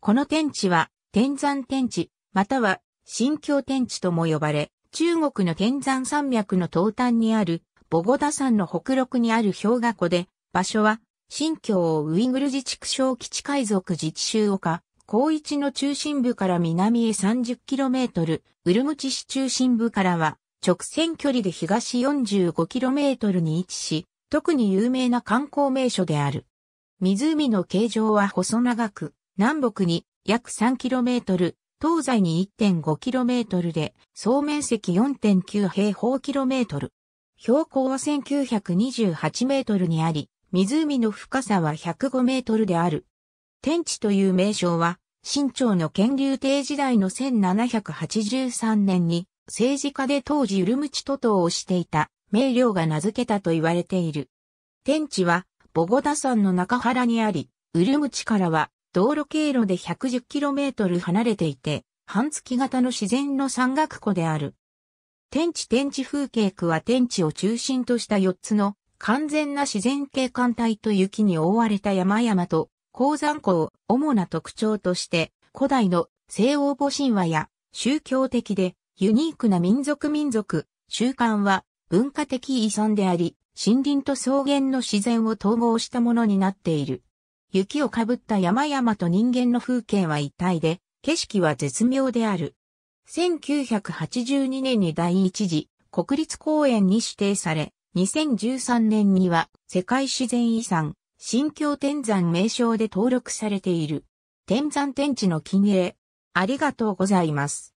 この天地は天山天地、または新京天地とも呼ばれ、中国の天山山脈の東端にあるボゴダ山の北麓にある氷河湖で、場所は新疆ウイグル自治区小基地海賊自治州岡、高一の中心部から南へ 30km、ウルムチ市中心部からは直線距離で東 45km に位置し、特に有名な観光名所である。湖の形状は細長く、南北に約 3km、東西に 1.5km で、総面積4.9平方キロメートル。標高は1928メートルにあり、湖の深さは105メートルである。天地という名称は、清朝の建立帝時代の1783年に、政治家で当時ウルムチ都統をしていた、明瞭が名付けたと言われている。天地は、ボゴダ山の中原にあり、ウルムチからは道路経路で 110km 離れていて、半月型の自然の山岳湖である。天地天地風景区は天地を中心とした4つの完全な自然景観帯と雪に覆われた山々と鉱山湖を主な特徴として古代の西欧母神話や宗教的でユニークな民族民族、習慣は文化的遺産であり、森林と草原の自然を統合したものになっている。雪をかぶった山々と人間の風景は一体で、景色は絶妙である。1982年に第一次国立公園に指定され、2013年には世界自然遺産、新京天山名称で登録されている。天山天地の近衛。ありがとうございます。